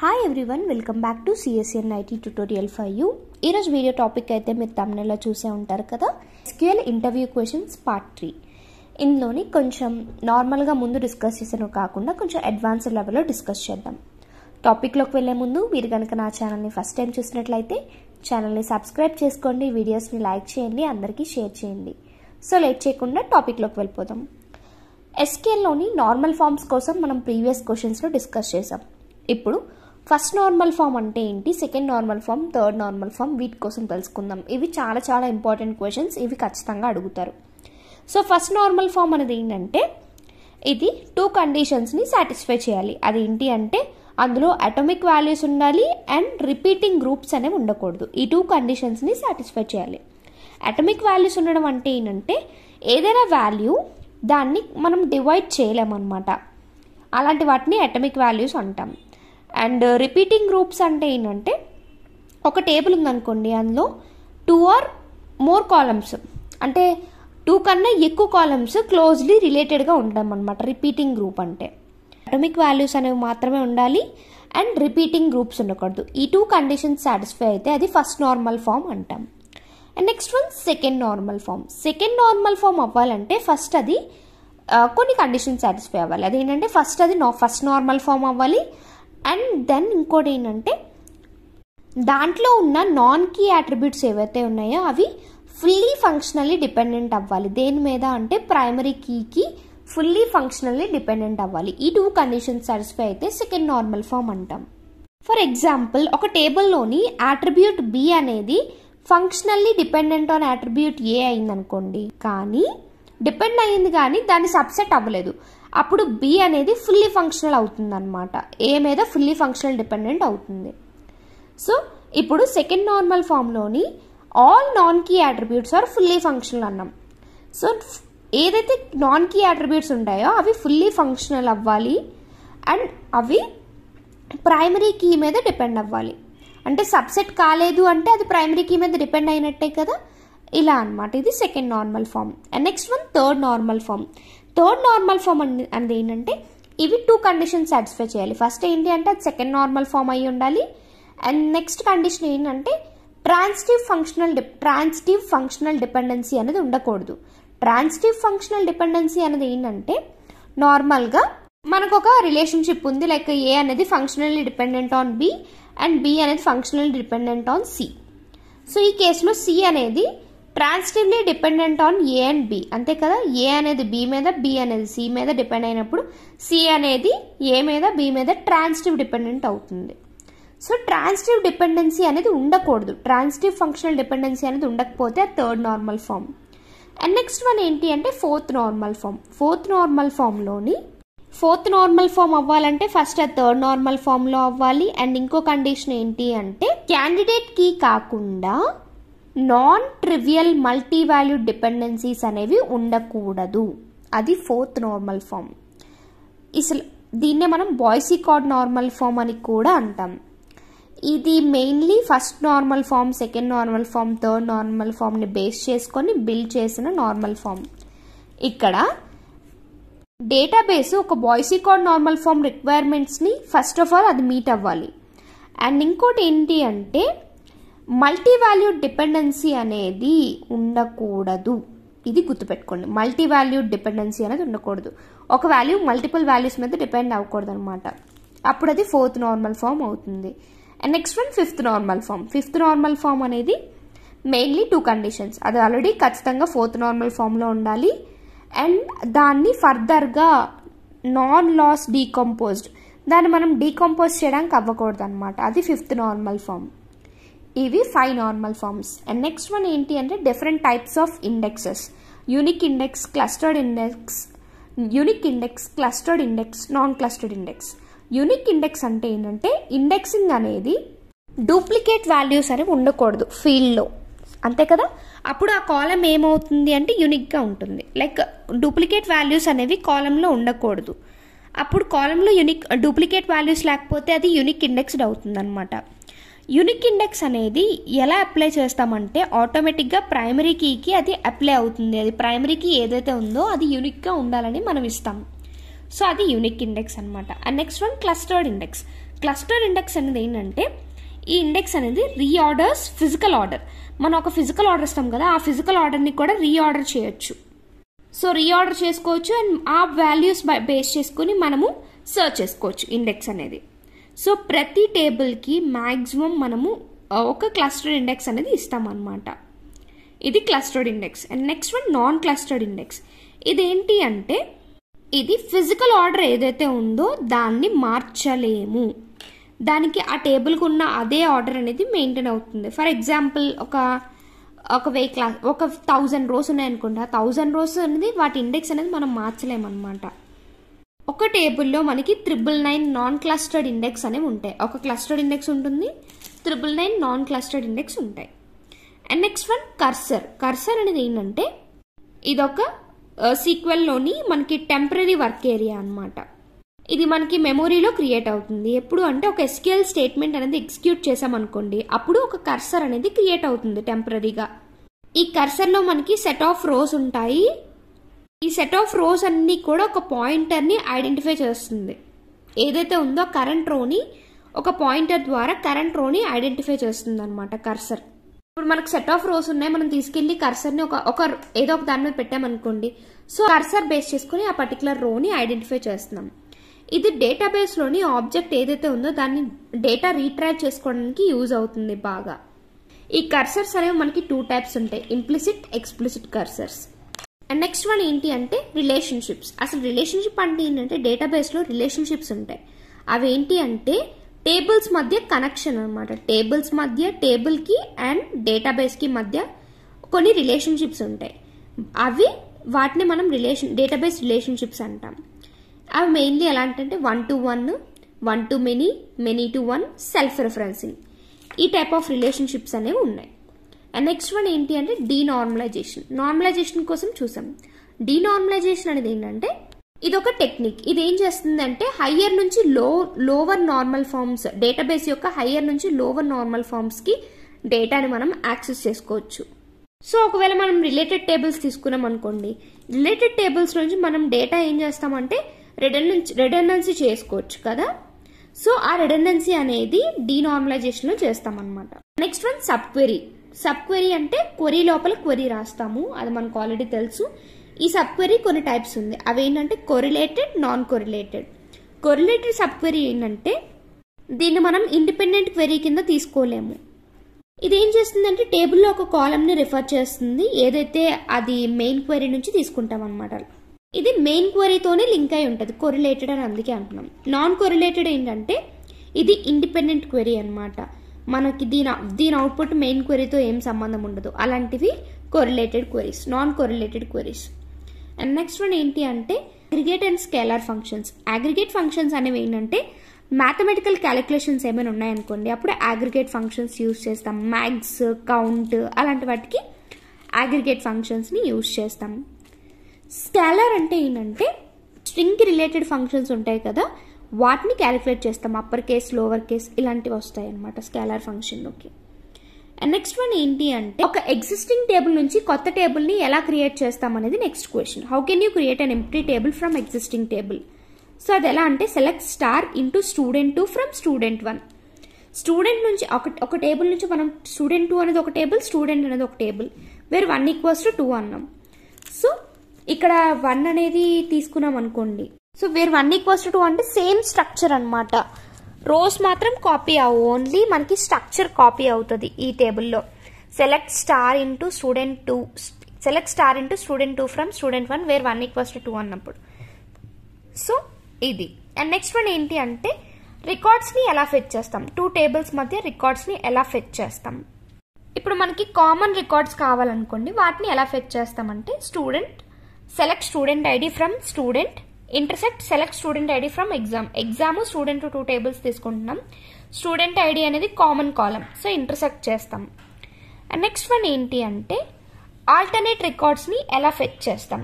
hi everyone welcome back to CSN IT tutorial for you ఈరోజు video topic అయితే మీరు తమిళలో చూసే ఉంటారు కదా SQL interview questions part three ఇందులోని కొంచెం నార్మల్గా ముందు డిస్కస్ చేసిన కాకుండా కొంచెం అడ్వాన్స్ లెవెల్లో డిస్కస్ చేద్దాం టాపిక్లోకి వెళ్ళే ముందు మీరు కనుక నా ఛానల్ని ఫస్ట్ టైం చూసినట్లయితే ఛానల్ని సబ్స్క్రైబ్ చేసుకోండి వీడియోస్ని లైక్ చేయండి అందరికీ షేర్ చేయండి సో లేట్ చేయకుండా టాపిక్లోకి వెళ్ళిపోదాం ఎస్కేల్లోని నార్మల్ ఫామ్స్ కోసం మనం ప్రీవియస్ క్వశ్చన్స్లో డిస్కస్ చేసాం ఇప్పుడు ఫస్ట్ నార్మల్ ఫామ్ అంటే ఏంటి second normal form third normal form వీటి కోసం తెలుసుకుందాం ఇవి చాలా చాలా ఇంపార్టెంట్ క్వశ్చన్స్ ఇవి ఖచ్చితంగా అడుగుతారు సో ఫస్ట్ నార్మల్ ఫామ్ అనేది ఏంటంటే ఇది టూ కండిషన్స్ని సాటిస్ఫై చేయాలి అది ఏంటి అంటే అందులో అటామిక్ వాల్యూస్ ఉండాలి అండ్ రిపీటింగ్ గ్రూప్స్ అనేవి ఉండకూడదు ఈ టూ కండిషన్స్ని సాటిస్ఫై చేయాలి అటామిక్ వాల్యూస్ ఉండడం అంటే ఏంటంటే ఏదైనా వాల్యూ దాన్ని మనం డివైడ్ చేయలేమన్నమాట అలాంటి వాటిని అటామిక్ వాల్యూస్ అంటాం అండ్ రిపీటింగ్ గ్రూప్స్ అంటే ఏంటంటే ఒక టేబుల్ ఉందనుకోండి అందులో టూ ఆర్ మోర్ కాలమ్స్ అంటే టూ కన్నా ఎక్కువ కాలమ్స్ క్లోజ్లీ రిలేటెడ్గా ఉండడం అనమాట రిపీటింగ్ గ్రూప్ అంటే అటమిక్ వాల్యూస్ అనేవి మాత్రమే ఉండాలి అండ్ రిపీటింగ్ గ్రూప్స్ ఉండకూడదు ఈ టూ కండిషన్స్ సాటిస్ఫై అయితే అది ఫస్ట్ నార్మల్ ఫామ్ అంటాం and next one second normal form second normal form అవ్వాలంటే ఫస్ట్ అది కొన్ని కండిషన్స్ సాటిస్ఫై అవ్వాలి అదేంటంటే ఫస్ట్ అది ఫస్ట్ నార్మల్ ఫామ్ అవ్వాలి అండ్ దెన్ ఇంకోటి ఏంటంటే దాంట్లో ఉన్న నాన్ కీ యాట్రిబ్యూట్స్ ఏవైతే ఉన్నాయో అవి ఫుల్లీ ఫంక్షనల్లీ డిపెండెంట్ అవ్వాలి దేని మీద అంటే ప్రైమరీ కీకి ఫుల్లీ ఫంక్షనల్లీ డిపెండెంట్ అవ్వాలి ఈ టూ కండిషన్స్ సాటిస్ఫై అయితే సెకండ్ నార్మల్ ఫామ్ అంటాం ఫర్ ఎగ్జాంపుల్ ఒక టేబుల్లోని యాట్రిబ్యూట్ బి అనేది functionally dependent on attribute A అయిందనుకోండి కానీ డిపెండ్ అయ్యింది కానీ దాని సబ్సెట్ అవ్వలేదు అప్పుడు బి అనేది ఫుల్లీ ఫంక్షనల్ అవుతుంది అనమాట ఏ మీద ఫుల్లీ ఫంక్షనల్ డిపెండెంట్ అవుతుంది సో ఇప్పుడు సెకండ్ నార్మల్ ఫామ్లోని all non key attributes are fully functional అన్నాం సో ఏదైతే నాన్ కీ యాట్రిబ్యూట్స్ ఉంటాయో అవి ఫుల్లీ ఫంక్షనల్ అవ్వాలి అండ్ అవి ప్రైమరీ కీ మీద డిపెండ్ అవ్వాలి అంటే సబ్సెట్ కాలేదు అంటే అది ప్రైమరీ కీ మీద డిపెండ్ అయినట్టే కదా ఇలా అనమాట ఇది second normal form and next one third normal form third normal form అనేది ఏంటంటే ఇవి టూ కండిషన్ సాటిస్ఫై చేయాలి ఫస్ట్ ఏంటి అంటే అది సెకండ్ నార్మల్ ఫామ్ అయి ఉండాలి అండ్ నెక్స్ట్ కండిషన్ ఏంటంటే transitive functional D transitive functional dependency అనేది ఉండకూడదు ట్రాన్స్టివ్ ఫంక్షనల్ డిపెండెన్సీ అనేది ఏంటంటే నార్మల్గా మనకు ఒక రిలేషన్షిప్ ఉంది లైక్ ఏ అనేది functionally dependent on B and B అనేది functional dependent on C so ఈ కేసులో సి అనేది transitively dependent on A and B అంతే కదా ఏ అనేది బి మీద బి అనేది సి మీద డిపెండ్ అయినప్పుడు సి అనేది ఏ మీద బి మీద ట్రాన్సిటివ్ డిపెండెంట్ అవుతుంది సో ట్రాన్సిటివ్ డిపెండెన్సీ అనేది ఉండకూడదు ట్రాన్సిటివ్ ఫంక్షనల్ డిపెండెన్సీ అనేది ఉండకపోతే ఆ third normal form and next one ఏంటి అంటే fourth normal form fourth normal ఫామ్లోని ఫోర్త్ నార్మల్ ఫామ్ అవ్వాలంటే ఫస్ట్ ఆ థర్డ్ నార్మల్ ఫామ్లో అవ్వాలి అండ్ ఇంకో కండిషన్ ఏంటి అంటే క్యాండిడేట్ కాకుండా non trivial multi multivalue dependencies అనేవి ఉండకూడదు అది ఫోర్త్ నార్మల్ ఫామ్ అసలు దీన్నే మనం కార్డ్ నార్మల్ ఫామ్ అని కూడా అంటాం ఇది mainly first normal form second normal form third normal ఫామ్ని బేస్ చేసుకొని బిల్డ్ చేసిన నార్మల్ ఫామ్ ఇక్కడ డేటాబేస్ ఒక బాయ్సీ కార్డ్ నార్మల్ ఫామ్ రిక్వైర్మెంట్స్ని ఫస్ట్ ఆఫ్ ఆల్ అది మీట్ అవ్వాలి అండ్ ఇంకోటి ఏంటి అంటే మల్టీవాల్యూడ్ డిపెండెన్సీ అనేది ఉండకూడదు ఇది గుర్తుపెట్టుకోండి మల్టీ వాల్యూడ్ డిపెండెన్సీ అనేది ఉండకూడదు ఒక వాల్యూ మల్టిపుల్ వాల్యూస్ మీద డిపెండ్ అవ్వకూడదు అనమాట అప్పుడు అది ఫోర్త్ నార్మల్ ఫామ్ అవుతుంది and next one fifth normal form fifth normal form అనేది మెయిన్లీ టూ కండిషన్స్ అది ఆల్రెడీ ఖచ్చితంగా ఫోర్త్ నార్మల్ ఫామ్లో ఉండాలి అండ్ దాన్ని ఫర్దర్గా నాన్ లాస్ డీకంపోజ్డ్ దాన్ని మనం డీకంపోజ్ చేయడానికి అవ్వకూడదు అనమాట అది ఫిఫ్త్ నార్మల్ ఫామ్ ఇవి five normal forms and next one ఏంటి అంటే different types of indexes unique index clustered index unique index clustered index non clustered index unique index అంటే ఏంటంటే ఇండెక్సింగ్ అనేది డూప్లికేట్ వాల్యూస్ అనేవి ఉండకూడదు ఫీల్డ్లో అంతే కదా అప్పుడు ఆ కాలం ఏమవుతుంది అంటే యూనిక్గా ఉంటుంది లైక్ డూప్లికేట్ వాల్యూస్ అనేవి కాలంలో ఉండకూడదు అప్పుడు కాలంలో యూనిక్ డూప్లికేట్ వాల్యూస్ లేకపోతే అది యూనిక్ ఇండెక్స్డ్ అనమాట యునిక్ ఇండెక్స్ అనేది ఎలా అప్లై చేస్తామంటే ఆటోమేటిక్గా ప్రైమరీ కీకి అది అప్లై అవుతుంది అది ప్రైమరీ కీ ఏదైతే ఉందో అది యూనిక్గా ఉండాలని మనం ఇస్తాం సో అది యూనిక్ ఇండెక్స్ అనమాట and next one clustered index clustered index అనేది ఏంటంటే ఈ ఇండెక్స్ అనేది రీఆర్డర్స్ ఫిజికల్ ఆర్డర్ మనం ఒక ఫిజికల్ ఆర్డర్ ఇస్తాం కదా ఆ ఫిజికల్ ఆర్డర్ని కూడా రీఆర్డర్ చేయొచ్చు సో రీఆర్డర్ చేసుకోవచ్చు అండ్ ఆ వాల్యూస్ బేస్ చేసుకుని మనము సర్చ్ చేసుకోవచ్చు ఇండెక్స్ అనేది సో ప్రతి టేబుల్కి మ్యాక్సిమం మనము ఒక క్లస్టర్డ్ ఇండెక్స్ అనేది ఇస్తామన్నమాట ఇది clustered index and next one non clustered index ఇదేంటి అంటే ఇది ఫిజికల్ ఆర్డర్ ఏదైతే ఉందో దాన్ని మార్చలేము దానికి ఆ టేబుల్కి ఉన్న అదే ఆర్డర్ అనేది మెయింటైన్ అవుతుంది ఫర్ ఎగ్జాంపుల్ ఒక ఒక వే క్లాస్ ఒక థౌజండ్ రోస్ ఉన్నాయనుకోండి ఆ థౌజండ్ రోస్ అనేది వాటి ఇండెక్స్ అనేది మనం అనమాట ఒక టేబుల్లో మనకి triple nine non clustered index అనేవి ఉంటాయి ఒక క్లస్టర్డ్ ఇండెక్స్ ఉంటుంది triple nine non clustered index ఉంటాయి and next one cursor cursor అనేది ఏంటంటే ఇదొక సీక్వెల్లోని మనకి టెంపరీ వర్క్ ఏరియా అనమాట ఇది మనకి మెమొరీలో క్రియేట్ అవుతుంది ఎప్పుడు అంటే ఒక ఎస్క్యూఎల్ స్టేట్మెంట్ అనేది ఎగ్జిక్యూట్ అనుకోండి అప్పుడు ఒక కర్సర్ అనేది క్రియేట్ అవుతుంది టెంపరీగా ఈ కర్సర్లో మనకి సెట్ ఆఫ్ రోస్ ఉంటాయి ఈ సెట్ ఆఫ్ రోస్ అన్నీ కూడా ఒక పాయింటర్ని ఐడెంటిఫై చేస్తుంది ఏదైతే ఉందో కరెంట్ రోని ఒక పాయింటర్ ద్వారా కరెంట్ రోని ఐడెంటిఫై చేస్తుంది అనమాట కర్సర్ ఇప్పుడు మనకు సెట్ ఆఫ్ రోస్ ఉన్నాయి మనం తీసుకెళ్లి కర్సర్ని ఒక ఒక ఏదో ఒక దాని మీద పెట్టామనుకోండి సో కర్సర్ బేస్ చేసుకుని ఆ పర్టికులర్ రోని ఐడెంటిఫై చేస్తున్నాం ఇది డేటాబేస్లోని ఆబ్జెక్ట్ ఏదైతే ఉందో దాన్ని డేటా రీట్రాక్ చేసుకోవడానికి యూజ్ అవుతుంది బాగా ఈ కర్సర్స్ అనేవి మనకి టూ టైప్స్ ఉంటాయి implicit explicit cursors and next one ఏంటి అంటే రిలేషన్షిప్స్ అసలు రిలేషన్షిప్ అంటే ఏంటంటే డేటాబేస్లో రిలేషన్షిప్స్ ఉంటాయి అవి ఏంటి అంటే టేబుల్స్ మధ్య కనెక్షన్ అనమాట టేబుల్స్ మధ్య టేబుల్కి అండ్ డేటాబేస్కి మధ్య కొన్ని రిలేషన్షిప్స్ ఉంటాయి అవి వాటిని మనం రిలేషన్ డేటాబేస్ రిలేషన్షిప్స్ అంటాం అవి మెయిన్లీ ఎలా అంటే one to one one to many many to one self referencing ఈ టైప్ ఆఫ్ రిలేషన్షిప్స్ అనేవి ఉన్నాయి అండ్ నెక్స్ట్ వన్ ఏంటి అంటే డీనార్మలైజేషన్ నార్మలైజేషన్ కోసం చూసాం డీనార్మలైజేషన్ అనేది ఏంటంటే ఇది ఒక టెక్నిక్ ఇది ఏం చేస్తుందంటే హయ్యర్ నుంచి లో లోవర్ నార్మల్ ఫార్మ్స్ డేటాబేస్ యొక్క హయ్యర్ నుంచి లోవర్ నార్మల్ ఫార్మ్స్కి డేటాని మనం యాక్సెస్ చేసుకోవచ్చు సో ఒకవేళ మనం రిలేటెడ్ టేబుల్స్ తీసుకున్నాం అనుకోండి రిలేటెడ్ టేబుల్స్ నుంచి మనం డేటా ఏం చేస్తామంటే రిడెండెన్సీ రిడెండెన్సీ చేసుకోవచ్చు కదా సో ఆ రిడెండెన్సీ అనేది డీనార్మలైజేషన్లో చేస్తామన్నమాట next one sub query sub query అంటే క్వరీ లోపల క్వరీ రాస్తాము అది మనకు ఆల్రెడీ తెలుసు ఈ సబ్ క్వరీ కొన్ని టైప్స్ ఉంది అవి ఏంటంటే correlated non correlated correlated sub query ఏంటంటే దీన్ని మనం ఇండిపెండెంట్ క్వరీ కింద తీసుకోలేము ఇది ఏం చేస్తుందంటే టేబుల్లో ఒక కాలంని రిఫర్ చేస్తుంది ఏదైతే అది మెయిన్ క్వరీ నుంచి తీసుకుంటాం అనమాట ఇది మెయిన్ క్వరీతోనే లింక్ అయి ఉంటుంది కొరిలేటెడ్ అని అందుకే అంటున్నాం నాన్ కొరిలేటెడ్ ఏంటంటే ఇది ఇండిపెండెంట్ క్వరీ అనమాట మనకి దీని దీని అవుట్పుట్ మెయిన్ క్వరీతో ఏం సంబంధం ఉండదు అలాంటివి correlated queries non correlated queries and next one ఏంటి అంటే aggregate and scalar functions aggregate functions అనేవి ఏంటంటే మ్యాథమెటికల్ క్యాలిక్యులేషన్స్ ఏమైనా ఉన్నాయనుకోండి అప్పుడు అగ్రిగేట్ ఫంక్షన్స్ యూజ్ చేస్తాం మ్యాగ్స్ కౌంట్ అలాంటి వాటికి అగ్రిగేట్ ఫంక్షన్స్ని యూజ్ చేస్తాం స్కేలర్ అంటే ఏంటంటే స్ట్రింగ్కి రిలేటెడ్ ఫంక్షన్స్ ఉంటాయి కదా వాటిని క్యాలిక్యులేట్ చేస్తాం అప్పర్ కేస్ లోవర్ కేస్ ఇలాంటివి వస్తాయి అన్నమాట స్కాలర్ ఫంక్షన్లోకి నెక్స్ట్ వన్ ఏంటి అంటే ఒక ఎగ్జిస్టింగ్ టేబుల్ నుంచి కొత్త టేబుల్ని ఎలా క్రియేట్ చేస్తాం అనేది next question how can you create an empty table from existing table so అది ఎలా అంటే select star into student two from student one student నుంచి ఒక ఒక టేబుల్ నుంచి మనం స్టూడెంట్ టూ అనేది ఒక టేబుల్ స్టూడెంట్ అనేది ఒక టేబుల్ వేరు వన్ ఈక్వల్స్ టు టూ అన్నాం సో ఇక్కడ వన్ అనేది తీసుకున్నాం అనుకోండి so where one equals to two అంటే సేమ్ స్ట్రక్చర్ అనమాట రోస్ మాత్రం కాపీ అవు ఓన్లీ మనకి స్ట్రక్చర్ కాపీ అవుతుంది ఈ టేబుల్లో select star into student two select star into student two from student one where one equals to two అన్నప్పుడు so ఇది అండ్ నెక్స్ట్ వన్ ఏంటి అంటే రికార్డ్స్ని ఎలా ఫెచ్ చేస్తాం టూ టేబుల్స్ మధ్య రికార్డ్స్ని ఎలా ఫెచ్ చేస్తాం ఇప్పుడు మనకి కామన్ రికార్డ్స్ కావాలనుకోండి వాటిని ఎలా ఫెచ్ చేస్తామంటే student select student ID from student intersect select student ID from exam exam student two tables తీసుకుంటున్నాం స్టూడెంట్ ఐడి అనేది కామన్ కాలం సో ఇంటర్సెక్ట్ చేస్తాం అండ్ నెక్స్ట్ వన్ ఏంటి అంటే ఆల్టర్నేట్ రికార్డ్స్ని ఎలా ఫెచ్ చేస్తాం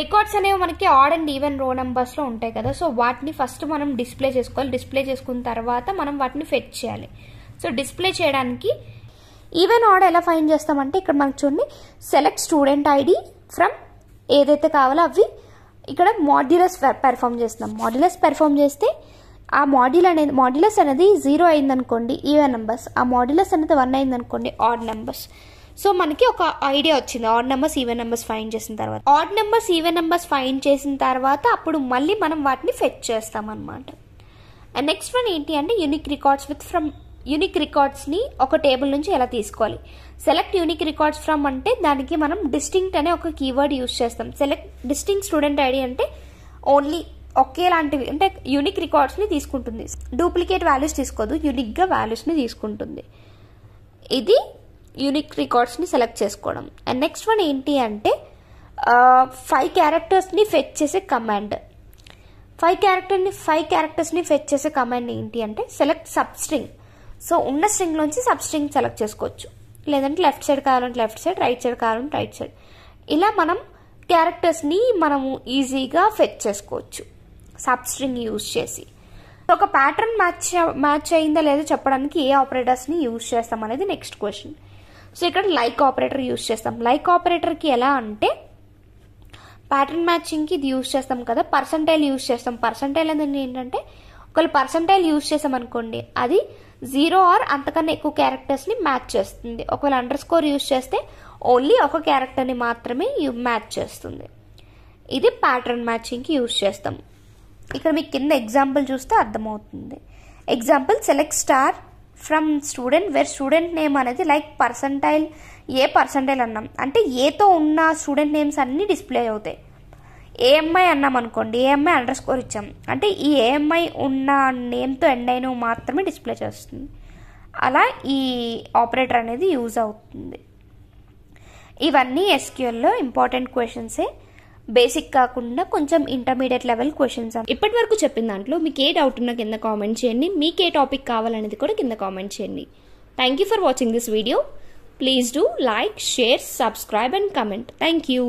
రికార్డ్స్ అనేవి మనకి ఆడ్ అండ్ ఈవెన్ రో నెంబర్స్లో ఉంటాయి కదా సో వాటిని ఫస్ట్ మనం డిస్ప్లే చేసుకోవాలి డిస్ప్లే చేసుకున్న తర్వాత మనం వాటిని ఫెచ్ చేయాలి సో డిస్ప్లే చేయడానికి ఈవెన్ ఆడ్ ఎలా ఫైన్ చేస్తామంటే ఇక్కడ మనకు చూడండి సెలెక్ట్ స్టూడెంట్ ఐడి ఫ్రమ్ ఏదైతే కావాలో అవి ఇక్కడ మాడ్యులస్ పెర్ఫామ్ చేస్తున్నాం మాడ్యులస్ పెర్ఫామ్ చేస్తే ఆ మాడ్యుల్ అనేది మాడ్యులస్ అనేది జీరో అయిందనుకోండి ఈవెన్ నెంబర్స్ ఆ మాడ్యులస్ అనేది వన్ అయిందనుకోండి ఆడ్ నెంబర్స్ సో మనకి ఒక ఐడియా వచ్చింది odd numbers even numbers find చేసిన తర్వాత odd numbers even numbers find చేసిన తర్వాత అప్పుడు మళ్ళీ మనం వాటిని ఫెచ్ చేస్తాం అనమాట అండ్ నెక్స్ట్ వన్ ఏంటి అంటే యూనిక్ రికార్డ్స్ విత్ ఫ్రమ్ యూనిక్ రికార్డ్స్ని ఒక టేబుల్ నుంచి ఎలా తీసుకోవాలి సెలెక్ట్ యూనిక్ రికార్డ్స్ ఫ్రమ్ అంటే దానికి మనం డిస్టింక్ట్ అనే ఒక కీవర్డ్ యూజ్ చేస్తాం సెలెక్ట్ డిస్టింగ్ స్టూడెంట్ ఐడి అంటే ఓన్లీ ఒకేలాంటివి అంటే యూనిక్ రికార్డ్స్ని తీసుకుంటుంది డూప్లికేట్ వాల్యూస్ తీసుకోదు యూనిక్గా వాల్యూస్ని తీసుకుంటుంది ఇది యూనిక్ రికార్డ్స్ని సెలెక్ట్ చేసుకోవడం అండ్ నెక్స్ట్ వన్ ఏంటి అంటే ఫైవ్ క్యారెక్టర్స్ని ఫెచ్ చేసే కమాండ్ ఫైవ్ క్యారెక్టర్ని ఫైవ్ క్యారెక్టర్స్ని ఫెచ్ చేసే కమాండ్ ఏంటి అంటే సెలెక్ట్ సబ్స్ట్రింగ్ సో ఉన్న స్ట్రింగ్లోంచి సబ్ స్ట్రింగ్ సెలెక్ట్ చేసుకోవచ్చు లేదంటే లెఫ్ట్ సైడ్ కావాలంటే లెఫ్ట్ సైడ్ రైట్ సైడ్ కావాలంటే రైట్ సైడ్ ఇలా మనం క్యారెక్టర్స్ని మనము ఈజీగా ఫెచ్ చేసుకోవచ్చు సబ్ స్ట్రింగ్ యూజ్ చేసి ఒక ప్యాటర్న్ మ్యాచ్ మ్యాచ్ అయిందా లేదో చెప్పడానికి ఏ ఆపరేటర్స్ని యూజ్ చేస్తాం అనేది నెక్స్ట్ క్వశ్చన్ సో ఇక్కడ లైక్ ఆపరేటర్ యూజ్ చేస్తాం లైక్ ఆపరేటర్కి ఎలా అంటే ప్యాటర్న్ మ్యాచింగ్కి ఇది యూజ్ చేస్తాం కదా పర్సంటైల్ యూజ్ చేస్తాం పర్సంటైల్ అనేది ఏంటంటే ఒకవేళ పర్సంటైల్ యూజ్ చేసాం అనుకోండి అది జీరో ఆర్ అంతకన్నా ఎక్కువ క్యారెక్టర్స్ని మ్యాచ్ చేస్తుంది ఒకవేళ అండర్ స్కోర్ యూజ్ చేస్తే ఓన్లీ ఒక క్యారెక్టర్ని మాత్రమే మ్యాచ్ చేస్తుంది ఇది ప్యాటర్న్ మ్యాచింగ్కి యూజ్ చేస్తాం ఇక్కడ మీకు కింద ఎగ్జాంపుల్ చూస్తే అర్థమవుతుంది example select star from student where student name అనేది లైక్ పర్సంటైల్ ఏ పర్సంటైల్ అన్నాం అంటే ఏతో ఉన్న స్టూడెంట్ నేమ్స్ అన్నీ డిస్ప్లే అవుతాయి ఏఎంఐ అన్నాం అనుకోండి ఏఎంఐ అండర్ స్కోర్ ఇచ్చాం అంటే ఈ ఏఎంఐ ఉన్న నేమ్తో ఎండ్ అయిన మాత్రమే డిస్ప్లే చేస్తుంది అలా ఈ ఆపరేటర్ అనేది యూజ్ అవుతుంది ఇవన్నీ ఎస్క్యూఎల్లో ఇంపార్టెంట్ క్వశ్చన్సే బేసిక్ కాకుండా కొంచెం ఇంటర్మీడియట్ లెవెల్ క్వశ్చన్స్ ఇప్పటి వరకు చెప్పిన దాంట్లో మీకు ఏ డౌట్ ఉన్నా కింద కామెంట్ చేయండి మీకు ఏ టాపిక్ కావాలనేది కూడా కింద కామెంట్ చేయండి thank you for watching this video please do like share subscribe and comment thank you